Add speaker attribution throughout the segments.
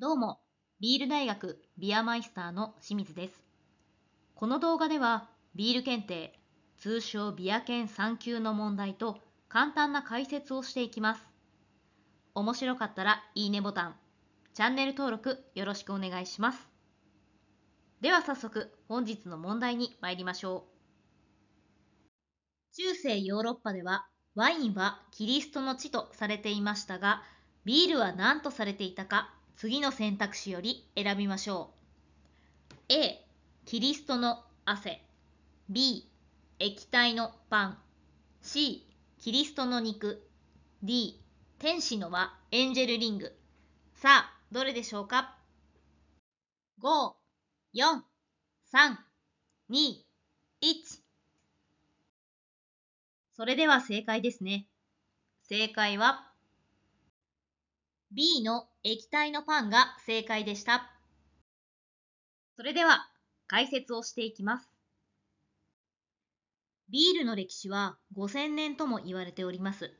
Speaker 1: どうも、ビール大学ビアマイスターの清水です。この動画では、ビール検定、通称ビア検3級の問題と簡単な解説をしていきます。面白かったらいいねボタン、チャンネル登録よろしくお願いします。では早速、本日の問題に参りましょう。中世ヨーロッパでは、ワインはキリストの地とされていましたが、ビールは何とされていたか次の選択肢より選びましょう。A、キリストの汗。B、液体のパン。C、キリストの肉。D、天使の輪、エンジェルリング。さあ、どれでしょうか ?5、4、3、2、1。それでは正解ですね。正解は B の液体のパンが正解でした。それでは解説をしていきます。ビールの歴史は5000年とも言われております。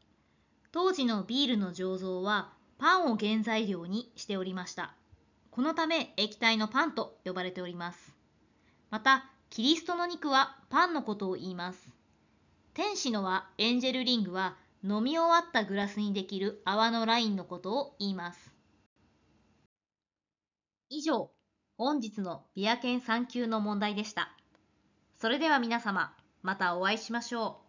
Speaker 1: 当時のビールの醸造はパンを原材料にしておりました。このため液体のパンと呼ばれております。また、キリストの肉はパンのことを言います。天使のはエンジェルリングは飲み終わったグラスにできる泡のラインのことを言います。以上、本日のビア研3級の問題でした。それでは皆様、またお会いしましょう。